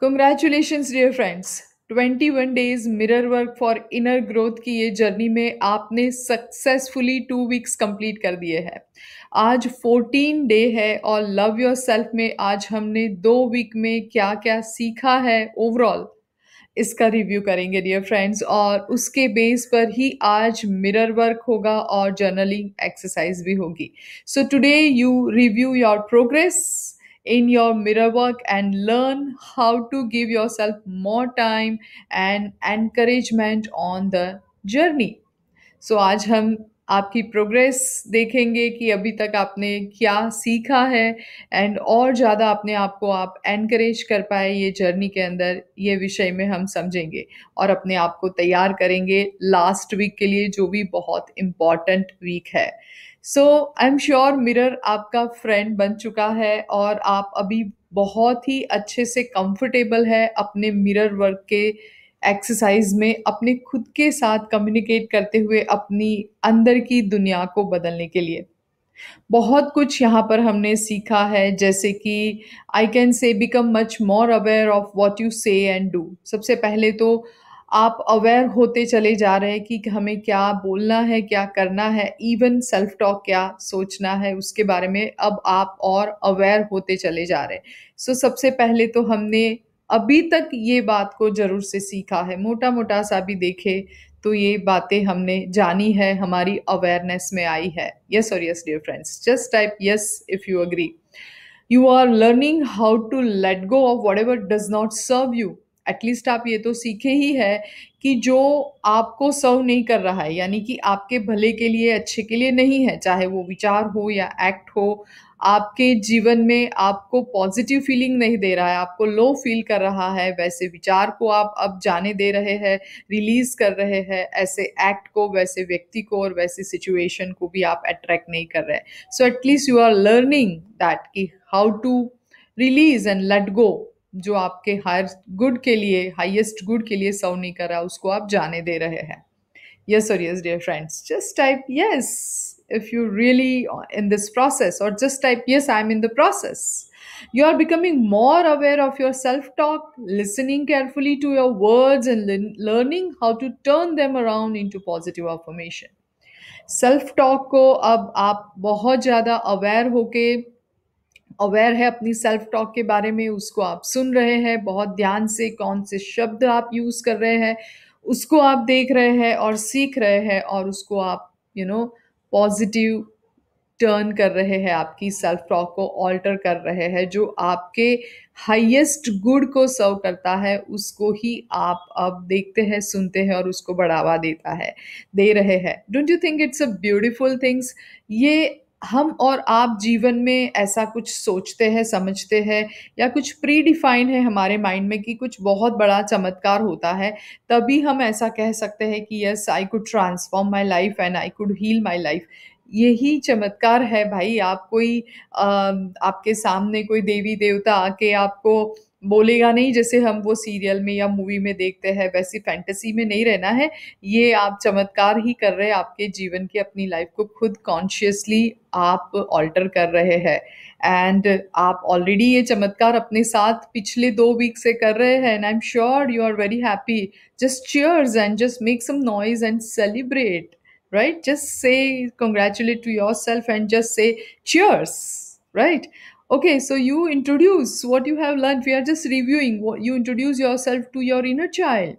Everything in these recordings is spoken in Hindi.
Congratulations dear friends 21 days mirror work for inner growth की ये जर्नी में आपने सक्सेसफुली टू वीक्स कंप्लीट कर दिए हैं आज 14 डे है और लव योर सेल्फ में आज हमने दो वीक में क्या क्या सीखा है ओवरऑल इसका रिव्यू करेंगे डियर फ्रेंड्स और उसके बेस पर ही आज मिरर वर्क होगा और जर्नलिंग एक्सरसाइज भी होगी so today you review your progress in your mirror work and learn how to give yourself more time and encouragement on the journey so आज हम आपकी प्रोग्रेस देखेंगे कि अभी तक आपने क्या सीखा है एंड और ज़्यादा अपने आप को आप एनकरेज कर पाए ये जर्नी के अंदर ये विषय में हम समझेंगे और अपने आप को तैयार करेंगे लास्ट वीक के लिए जो भी बहुत इम्पॉर्टेंट वीक है so I am sure mirror आपका फ्रेंड बन चुका है और आप अभी बहुत ही अच्छे से कंफर्टेबल है अपने मिरर वर्क के एक्सरसाइज में अपने खुद के साथ कम्युनिकेट करते हुए अपनी अंदर की दुनिया को बदलने के लिए बहुत कुछ यहाँ पर हमने सीखा है जैसे कि I can say become much more aware of what you say and do सबसे पहले तो आप अवेयर होते चले जा रहे हैं कि हमें क्या बोलना है क्या करना है इवन सेल्फ टॉक क्या सोचना है उसके बारे में अब आप और अवेयर होते चले जा रहे हैं सो so, सबसे पहले तो हमने अभी तक ये बात को जरूर से सीखा है मोटा मोटा सा भी देखे तो ये बातें हमने जानी है हमारी अवेयरनेस में आई है यस और yes dear friends just type yes if you agree you are learning how to let go of whatever does not serve you at least आप ये तो सीखे ही है कि जो आपको सर्व नहीं कर रहा है यानी कि आपके भले के लिए अच्छे के लिए नहीं है चाहे वो विचार हो या एक्ट हो आपके जीवन में आपको पॉजिटिव फीलिंग नहीं दे रहा है आपको लो फील कर रहा है वैसे विचार को आप अब जाने दे रहे हैं रिलीज कर रहे हैं ऐसे एक्ट को वैसे व्यक्ति को और वैसे सिचुएशन को भी आप अट्रैक्ट नहीं कर रहे so at least you are learning that कि how to release and let go जो आपके हायर गुड के लिए हाईएस्ट गुड के लिए सर्व नहीं कर रहा उसको आप जाने दे रहे हैं यस और yes dear friends just type yes if you really in this process और just type yes I am in the process you are becoming more aware of your self talk listening carefully to your words and learning how to turn them around into positive affirmation self talk को अब आप बहुत ज़्यादा अवेयर होके अवेयर है अपनी सेल्फ टॉक के बारे में उसको आप सुन रहे हैं बहुत ध्यान से कौन से शब्द आप यूज़ कर रहे हैं उसको आप देख रहे हैं और सीख रहे हैं और उसको आप यू नो पॉजिटिव टर्न कर रहे हैं आपकी सेल्फ टॉक को ऑल्टर कर रहे हैं जो आपके हाईएस्ट गुड को सर्व करता है उसको ही आप अब देखते हैं सुनते हैं और उसको बढ़ावा देता है दे रहे हैं don't you think it's a beautiful things ये हम और आप जीवन में ऐसा कुछ सोचते हैं समझते हैं या कुछ प्री डिफाइन है हमारे माइंड में कि कुछ बहुत बड़ा चमत्कार होता है तभी हम ऐसा कह सकते हैं कि yes I could transform my life and I could heal my life यही चमत्कार है भाई आप कोई आ, आपके सामने कोई देवी देवता आके आपको बोलेगा नहीं जैसे हम वो सीरियल में या मूवी में देखते हैं वैसी फैंटेसी में नहीं रहना है ये आप चमत्कार ही कर रहे हैं आपके जीवन की अपनी लाइफ को खुद कॉन्शियसली आप ऑल्टर कर रहे हैं एंड आप ऑलरेडी ये चमत्कार अपने साथ पिछले दो वीक से कर रहे हैं and I am sure you are very happy just cheers and just make some noise and celebrate right just say congratulate to yourself and just say cheers right right okay so you introduce what you have learned we are just reviewing what you introduce yourself to your inner child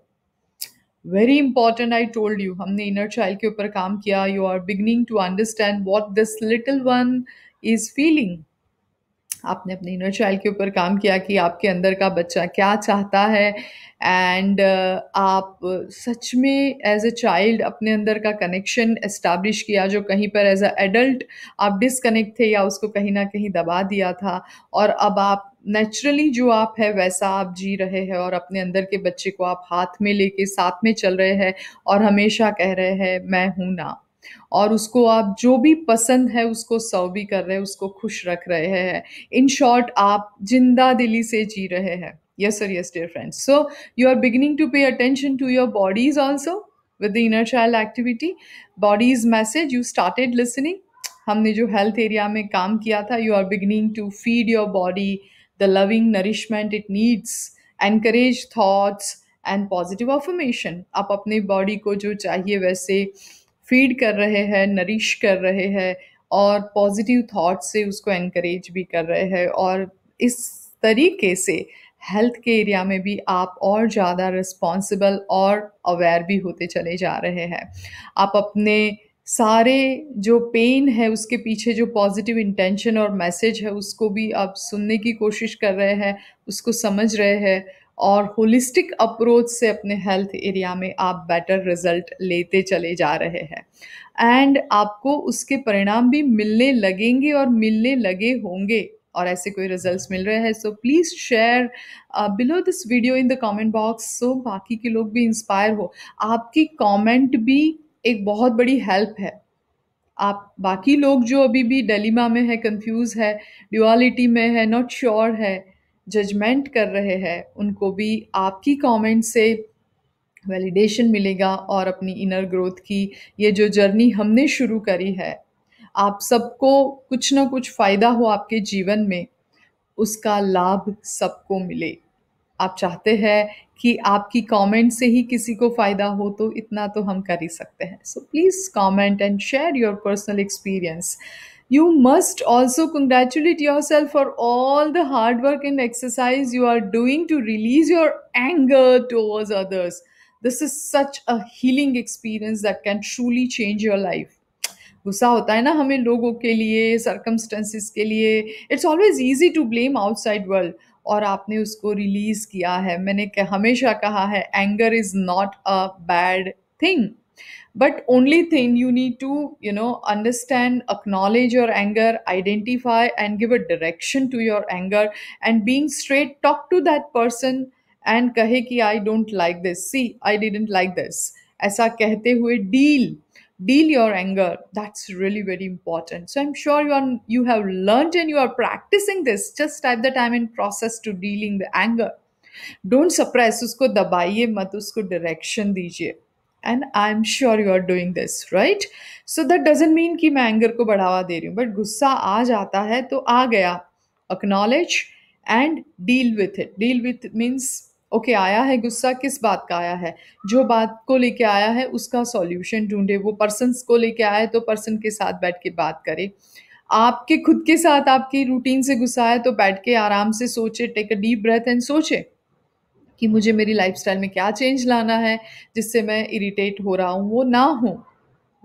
very important i told you the inner child ke upar kaam kiya you are beginning to understand what this little one is feeling आपने अपने इनर चाइल्ड के ऊपर काम किया कि आपके अंदर का बच्चा क्या चाहता है एंड uh, आप uh, सच में एज अ चाइल्ड अपने अंदर का कनेक्शन इस्टेब्लिश किया जो कहीं पर एज अ एडल्ट आप डिसकनेक्ट थे या उसको कहीं ना कहीं दबा दिया था और अब आप नेचुरली जो आप है वैसा आप जी रहे हैं और अपने अंदर के बच्चे को आप हाथ में लेके साथ में चल रहे हैं और हमेशा कह रहे हैं मैं हूँ ना और उसको आप जो भी पसंद है उसको सर्व भी कर रहे हैं उसको खुश रख रहे हैं इन शॉर्ट आप जिंदा दिली से जी रहे हैं yes sir yes dear friends so you are beginning to pay attention to your bodies also with the inner child activity bodies message you started listening हमने जो हेल्थ एरिया में काम किया था you are beginning to feed your body the loving nourishment it needs encourage thoughts and positive affirmation आप अपने बॉडी को जो चाहिए वैसे फीड कर रहे हैं नरिश कर रहे हैं और पॉजिटिव थाट्स से उसको इनक्रेज भी कर रहे हैं और इस तरीके से हेल्थ के एरिया में भी आप और ज़्यादा रिस्पॉन्सिबल और अवेयर भी होते चले जा रहे हैं आप अपने सारे जो पेन है उसके पीछे जो पॉजिटिव इंटेंशन और मैसेज है उसको भी आप सुनने की कोशिश कर रहे हैं उसको समझ रहे हैं और होलिस्टिक अप्रोच से अपने हेल्थ एरिया में आप बेटर रिजल्ट लेते चले जा रहे हैं एंड आपको उसके परिणाम भी मिलने लगेंगे और मिलने लगे होंगे और ऐसे कोई रिजल्ट्स मिल रहे हैं so please share below this video in the comment box so बाकी के लोग भी इंस्पायर हो आपकी कमेंट भी एक बहुत बड़ी हेल्प है आप बाकी लोग जो अभी भी डेलीमा में है कंफ्यूज है ड्यूअलिटी में है नॉट श्योर sure है जजमेंट कर रहे हैं उनको भी आपकी कमेंट से वैलिडेशन मिलेगा और अपनी इनर ग्रोथ की ये जो जर्नी हमने शुरू करी है आप सबको कुछ ना कुछ फ़ायदा हो आपके जीवन में उसका लाभ सबको मिले आप चाहते हैं कि आपकी कमेंट से ही किसी को फ़ायदा हो तो इतना तो हम कर ही सकते हैं so please comment and share your personal experience you must also congratulate yourself for all the hard work and exercise you are doing to release your anger towards others. This is such a healing experience that can truly change your life. गुस्सा होता है ना हमें लोगों के लिए सर्कमस्टेंसेस के लिए it's always easy to blame outside world और आपने उसको रिलीज़ किया है मैंने हमेशा कहा है anger is not a bad thing but only thing you need to you know understand acknowledge your anger identify and give a direction to your anger and being straight talk to that person and kahe ki i don't like this see i didn't like this ऐसा कहते हुए deal deal your anger that's really very important so i'm sure you are you have learned and you are practicing this just type the time in process to dealing the anger don't suppress उसको दबाइए मत उसको direction दीजिए and I am sure you are doing this right so that doesn't mean कि मैं एंगर को बढ़ावा दे रही हूँ बट गुस्सा आ जाता है तो आ गया acknowledge and deal with it deal with means okay आया है गुस्सा किस बात का आया है जो बात को लेके आया है उसका सॉल्यूशन ढूंढे वो पर्सन को लेके आए तो पर्सन के साथ बैठ के बात करे आपके खुद के साथ आपकी रूटीन से गुस्सा है तो बैठ के आराम से सोचे take a deep breath and सोचे कि मुझे मेरी लाइफ में क्या चेंज लाना है जिससे मैं इरीटेट हो रहा हूँ वो ना हो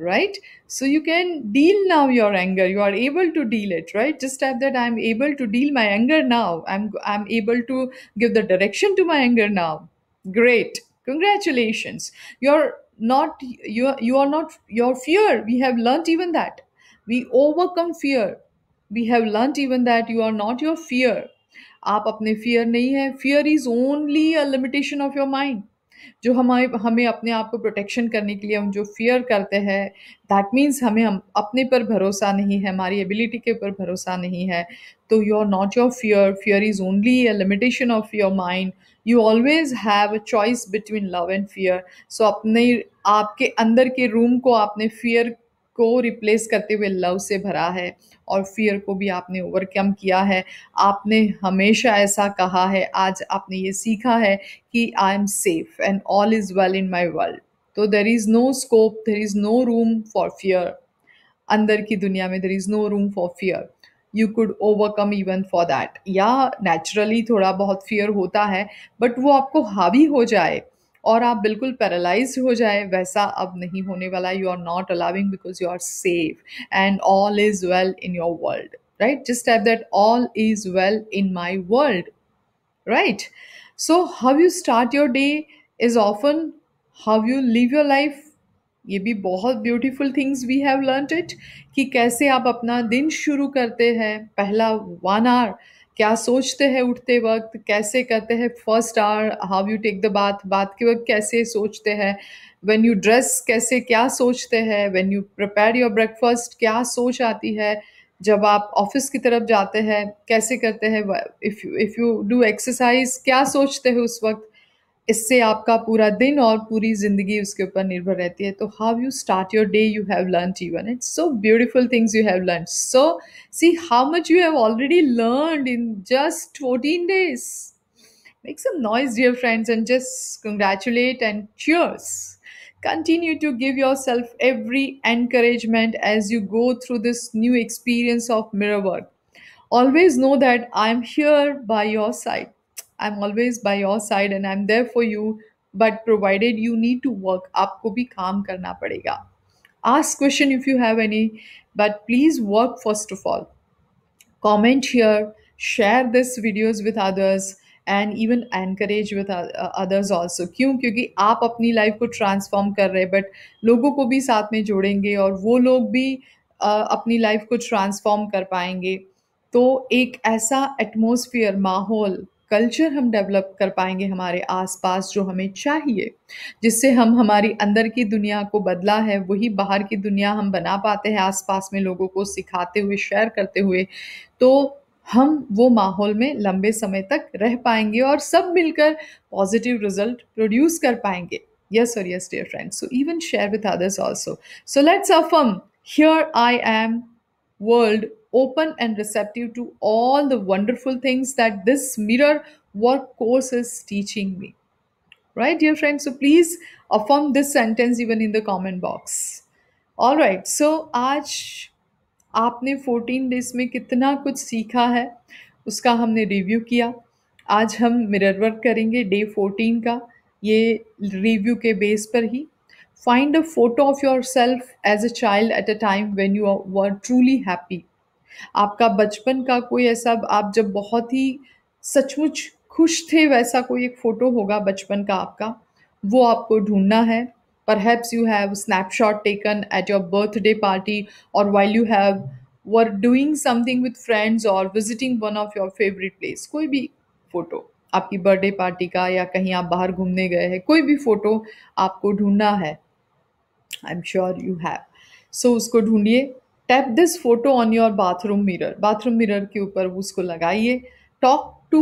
right so you can deal now your anger you are able to deal it right just type that I am able to deal my anger now I am I am able to give the direction to my anger now great congratulations you are not you you are not your fear we have learn even that we overcome fear we have learn even that you are not your fear आप अपने फियर नहीं है fear is only a limitation of your mind जो हमारे हमें अपने आप को प्रोटेक्शन करने के लिए हम जो फियर करते हैं दैट मीन्स हमें हम अपने पर भरोसा नहीं है हमारी एबिलिटी के ऊपर भरोसा नहीं है तो you are not your fear fear is only a limitation of your mind you always have a choice between love and fear so अपने आपके अंदर के रूम को आपने फियर को रिप्लेस करते हुए लव से भरा है और फियर को भी आपने ओवरकम किया है आपने हमेशा ऐसा कहा है आज आपने ये सीखा है कि I am safe and all is well in my world तो there is no scope there is no room for fear अंदर की दुनिया में there is no room for fear you could overcome even for that या नेचुरली थोड़ा बहुत फियर होता है बट वो आपको हावी हो जाए और आप बिल्कुल पैरालाइज हो जाए वैसा अब नहीं होने वाला you are not allowing because you are safe and all is well in your world right just type that all is well in my world right so how you start your day is often how you live your life ये भी बहुत beautiful things we have learn it कि कैसे आप अपना दिन शुरू करते हैं पहला वन आर क्या सोचते हैं उठते वक्त कैसे करते हैं first or how you take the bath बात के वक्त कैसे सोचते हैं वेन यू ड्रेस कैसे क्या सोचते हैं when you prepare your breakfast क्या सोच आती है जब आप ऑफिस की तरफ जाते हैं कैसे करते हैं if if you do exercise क्या सोचते हैं उस वक्त इससे आपका पूरा दिन और पूरी ज़िंदगी उसके ऊपर निर्भर रहती है तो how you start your day you have learn even it's so beautiful things you have learn so see how much you have already learn in just fourteen days make some noise dear friends and just congratulate and cheers continue to give yourself every encouragement as you go through this new experience of मेरा work always know that I am here by your side I am always by your side and I am there for you but provided you need to work आपको भी काम करना पड़ेगा asked question if you have any but please work first of all comment here share this videos with others and even encourage with others also क्यों क्योंकि आप अपनी लाइफ को ट्रांसफॉर्म कर रहे हैं बट लोगों को भी साथ में जोड़ेंगे और वो लोग भी uh, अपनी लाइफ को ट्रांसफॉर्म कर पाएंगे तो एक ऐसा एटमोसफियर माहौल कल्चर हम डेवलप कर पाएंगे हमारे आसपास जो हमें चाहिए जिससे हम हमारी अंदर की दुनिया को बदला है वही बाहर की दुनिया हम बना पाते हैं आसपास में लोगों को सिखाते हुए शेयर करते हुए तो हम वो माहौल में लंबे समय तक रह पाएंगे और सब मिलकर पॉजिटिव रिजल्ट प्रोड्यूस कर पाएंगे यस और yes dear friends so even share with others also so let's affirm here I am world open and receptive to all the wonderful things that this mirror work course is teaching me. Right, dear friends? So please affirm this sentence even in the comment box. All right, so आज आपने 14 डेज में कितना कुछ सीखा है उसका हमने रिव्यू किया आज हम मिरर वर्क करेंगे डे 14 का ये रिव्यू के बेस पर ही Find a photo of yourself as a child at a time when you were truly happy. आपका बचपन का कोई ऐसा आप जब बहुत ही सचमुच खुश थे वैसा कोई एक फ़ोटो होगा बचपन का आपका वो आपको ढूंढना है perhaps you have snapshot taken at your birthday party और while you have were doing something with friends और visiting one of your favourite place कोई भी फ़ोटो आपकी बर्थडे पार्टी का या कहीं आप बाहर घूमने गए हैं कोई भी फ़ोटो आपको ढूंढना है I am sure you have so उसको ढूंढिए tap this photo on your bathroom mirror bathroom mirror के ऊपर उसको लगाइए talk to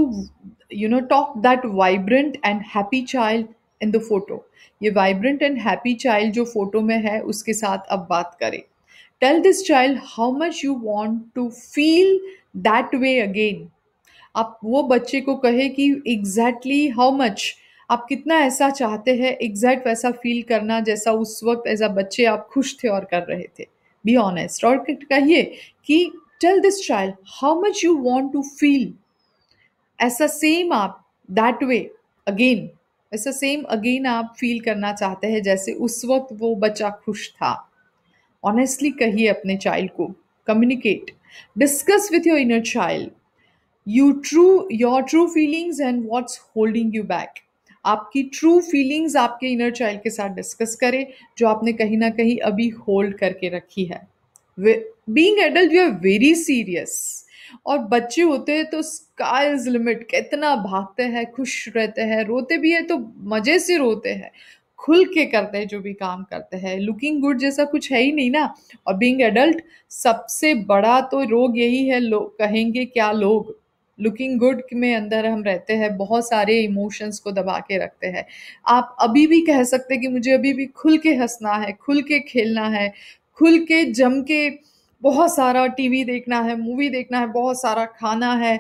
you know talk that vibrant and happy child in the photo ये वाइब्रेंट एंड हैप्पी चाइल्ड जो फोटो में है उसके साथ अब बात करें tell this child how much you want to feel that way again आप वो बच्चे को कहे कि एग्जैक्टली हाउ मच आप कितना ऐसा चाहते हैं एग्जैक्ट वैसा फील करना जैसा उस वक्त एज अ बच्चे आप खुश थे और कर रहे थे बी ऑनेस्ट और कहिए कि tell this child how much you want to feel ऐसा सेम आप दैट वे अगेन ऐसा सेम अगेन आप फील करना चाहते हैं जैसे उस वक्त वो बच्चा खुश था ऑनेस्टली कहिए अपने चाइल्ड को communicate discuss with your inner child you true your true feelings and what's holding you back आपकी ट्रू फीलिंग्स आपके इनर चाइल्ड के साथ डिस्कस करें जो आपने कहीं ना कहीं अभी होल्ड करके रखी है being adult you are very serious और बच्चे होते हैं तो स्काई इज लिमिट कितना भागते हैं खुश रहते हैं रोते भी है तो मज़े से रोते हैं खुल के करते हैं जो भी काम करते हैं लुकिंग गुड जैसा कुछ है ही नहीं ना और बींग एडल्ट सबसे बड़ा तो रोग यही है लोग कहेंगे क्या लोग लुकिंग गुड में अंदर हम रहते हैं बहुत सारे इमोशंस को दबा के रखते हैं आप अभी भी कह सकते हैं कि मुझे अभी भी खुल के हंसना है खुल के खेलना है खुल के जम के बहुत सारा टीवी देखना है मूवी देखना है बहुत सारा खाना है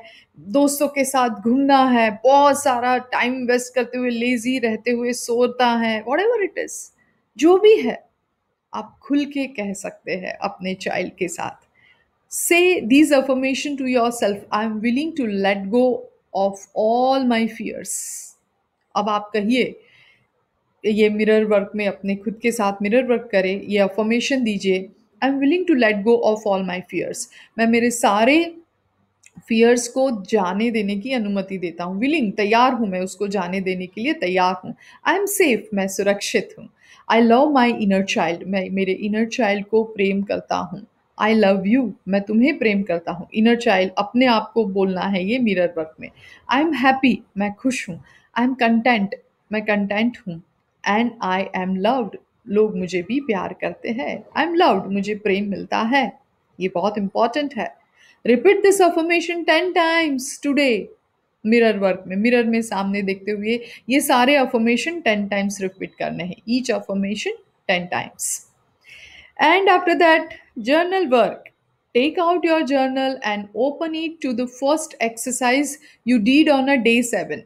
दोस्तों के साथ घूमना है बहुत सारा टाइम वेस्ट करते हुए लेजी रहते हुए सोता है वॉट एवर इट इज़ जो भी है आप खुल के कह सकते हैं अपने चाइल्ड के साथ Say these affirmation to yourself. I am willing to let go of all my fears. अब आप कहिए ये मिरर वर्क में अपने खुद के साथ मिरर वर्क करें ये अफॉर्मेशन दीजिए I am willing to let go of all my fears मैं मेरे सारे फियर्स को जाने देने की अनुमति देता हूँ विलिंग तैयार हूँ मैं उसको जाने देने के लिए तैयार हूँ आई एम सेफ मैं सुरक्षित हूँ I love my inner child मैं मेरे इनर चाइल्ड को प्रेम करता हूँ आई लव यू मैं तुम्हें प्रेम करता हूँ इनर चाइल्ड अपने आप को बोलना है ये मिरर वर्क में आई एम हैप्पी मैं खुश हूँ आई एम कंटेंट मैं कंटेंट हूँ एंड आई एम लव्ड लोग मुझे भी प्यार करते हैं आई एम लव्ड मुझे प्रेम मिलता है ये बहुत इंपॉर्टेंट है repeat this affirmation ten times today mirror work में मिरर में सामने देखते हुए ये सारे अफर्मेशन टेन टाइम्स रिपीट करने हैं each affirmation ten times And after that, journal work. Take out your journal and open it to the first exercise you did on a day seven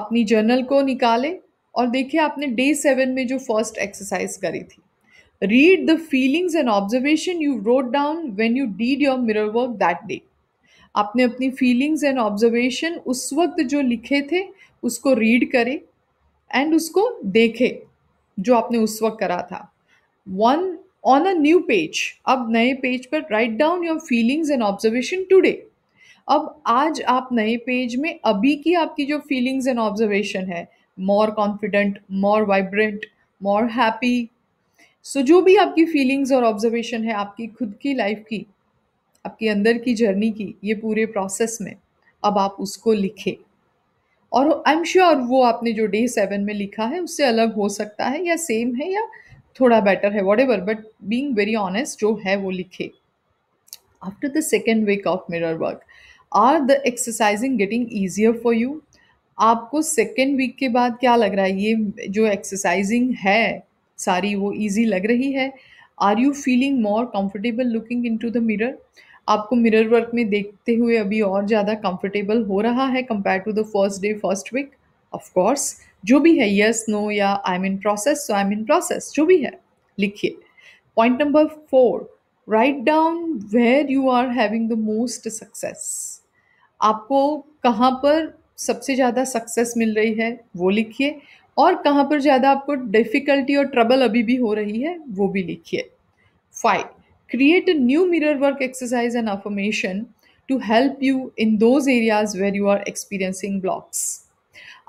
अपनी जर्नल को निकाले और देखिए आपने डे सेवन में जो फर्स्ट एक्सरसाइज करी थी read the feelings and observation you wrote down when you did your mirror work that day आपने अपनी फीलिंग्स एंड ऑब्जर्वेशन उस वक्त जो लिखे थे उसको रीड करें एंड उसको देखें जो आपने उस वक्त करा था one on a new page अब नए पेज पर write down your feelings and observation today अब आज आप नए पेज में अभी की आपकी जो फीलिंग्स एंड ऑब्जर्वेशन है more confident more vibrant more happy so जो भी आपकी फीलिंग्स और ऑब्जर्वेशन है आपकी खुद की लाइफ की आपकी अंदर की जर्नी की ये पूरे प्रोसेस में अब आप उसको लिखें और आई एम श्योर वो आपने जो डे सेवन में लिखा है उससे अलग हो सकता है या सेम है या थोड़ा बेटर है whatever but being very honest जो है वो लिखे after the second week of mirror work are the exercising getting easier for you आपको सेकेंड वीक के बाद क्या लग रहा है ये जो एक्सरसाइजिंग है सारी वो ईजी लग रही है are you feeling more comfortable looking into the mirror आपको मिरर वर्क में देखते हुए अभी और ज़्यादा कंफर्टेबल हो रहा है compare to the first day first week of course जो भी है यस नो या I am in process so I am in process जो भी है लिखिए point number four write down where you are having the most success आपको कहाँ पर सबसे ज़्यादा सक्सेस मिल रही है वो लिखिए और कहाँ पर ज़्यादा आपको डिफ़िकल्टी और ट्रबल अभी भी हो रही है वो भी लिखिए five create a new mirror work exercise and affirmation to help you in those areas where you are experiencing blocks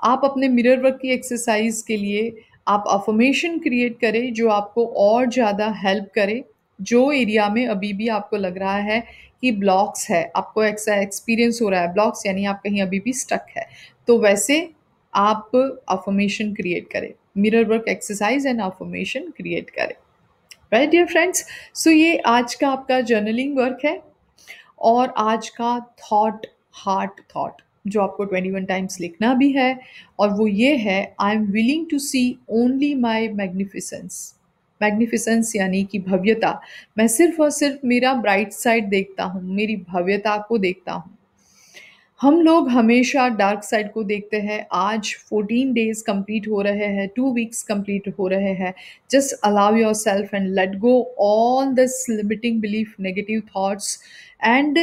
आप अपने मिरर वर्क की एक्सरसाइज के लिए आप अफॉर्मेशन क्रिएट करें जो आपको और ज़्यादा हेल्प करे जो एरिया में अभी भी आपको लग रहा है कि ब्लॉक्स है आपको ऐसा एक्सपीरियंस हो रहा है ब्लॉक्स यानी आप कहीं अभी भी स्टक है तो वैसे आप अफॉर्मेशन क्रिएट करें mirror work exercise and affirmation create करें राइट डियर फ्रेंड्स सो ये आज का आपका जर्नलिंग वर्क है और आज का थॉट हार्ट थॉट जो आपको ट्वेंटी वन टाइम्स लिखना भी है और वो ये है I am willing to see only my magnificence magnificence यानी कि भव्यता मैं सिर्फ और सिर्फ मेरा ब्राइट साइड देखता हूँ मेरी भव्यता को देखता हूँ हम लोग हमेशा डार्क साइड को देखते हैं आज 14 डेज कंप्लीट हो रहे हैं टू वीक्स कंप्लीट हो रहे हैं just allow yourself and let go all this limiting belief negative thoughts and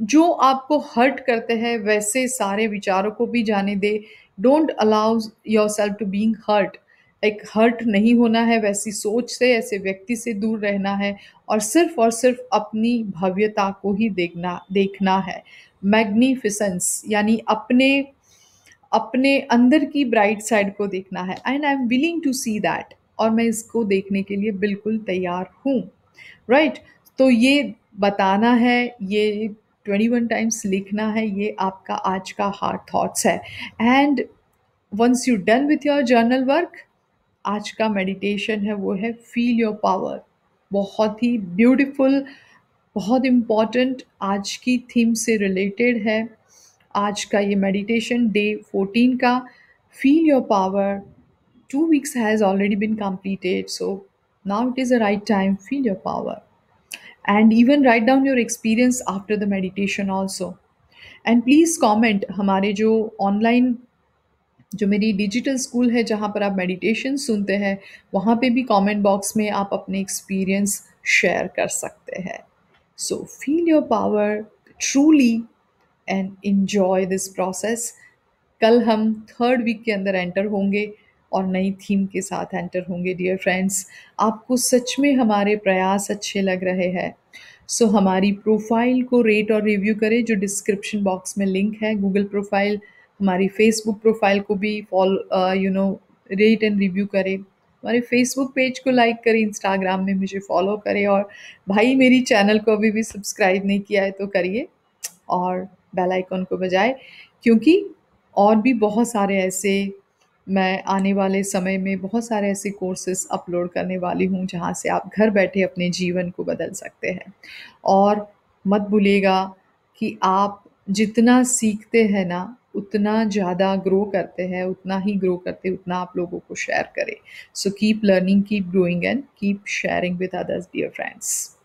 जो आपको हर्ट करते हैं वैसे सारे विचारों को भी जाने दे don't allow yourself to being hurt एक हर्ट नहीं होना है वैसी सोच से ऐसे व्यक्ति से दूर रहना है और सिर्फ और सिर्फ अपनी भव्यता को ही देखना देखना है मैग्निफिसेंस यानी अपने अपने अंदर की ब्राइट साइड को देखना है and I am willing to see that और मैं इसको देखने के लिए बिल्कुल तैयार हूँ राइट right? तो ये बताना है ये ट्वेंटी वन टाइम्स लिखना है ये आपका आज का हार्ड थाट्स है and once you done with your journal work आज का मेडिटेशन है वो है फील योर पावर बहुत ही ब्यूटिफुल बहुत इम्पॉर्टेंट आज की थीम से रिलेटेड है आज का ये मेडिटेशन डे फोर्टीन का feel your power two weeks has already been completed so now it is a right time feel your power and even write down your experience after the meditation also and please comment हमारे जो ऑनलाइन जो मेरी डिजिटल स्कूल है जहाँ पर आप मेडिटेशन सुनते हैं वहाँ पे भी कमेंट बॉक्स में आप अपने एक्सपीरियंस शेयर कर सकते हैं so feel your power truly and enjoy this process कल हम थर्ड वीक के अंदर एंटर होंगे और नई थीम के साथ एंटर होंगे डियर फ्रेंड्स आपको सच में हमारे प्रयास अच्छे लग रहे हैं सो so, हमारी प्रोफाइल को रेट और रिव्यू करें जो डिस्क्रिप्शन बॉक्स में लिंक है गूगल प्रोफाइल हमारी फेसबुक प्रोफाइल को भी follow you know rate and review करें हमारे फेसबुक पेज को लाइक करें इंस्टाग्राम में मुझे फॉलो करें और भाई मेरी चैनल को अभी भी सब्सक्राइब नहीं किया है तो करिए और बेल आइकॉन को बजाए क्योंकि और भी बहुत सारे ऐसे मैं आने वाले समय में बहुत सारे ऐसे कोर्सेस अपलोड करने वाली हूँ जहाँ से आप घर बैठे अपने जीवन को बदल सकते हैं और मत भूलिएगा कि आप जितना सीखते हैं ना उतना ज़्यादा ग्रो करते हैं उतना ही ग्रो करते उतना आप लोगों को शेयर करें so keep learning keep growing and keep sharing with others dear friends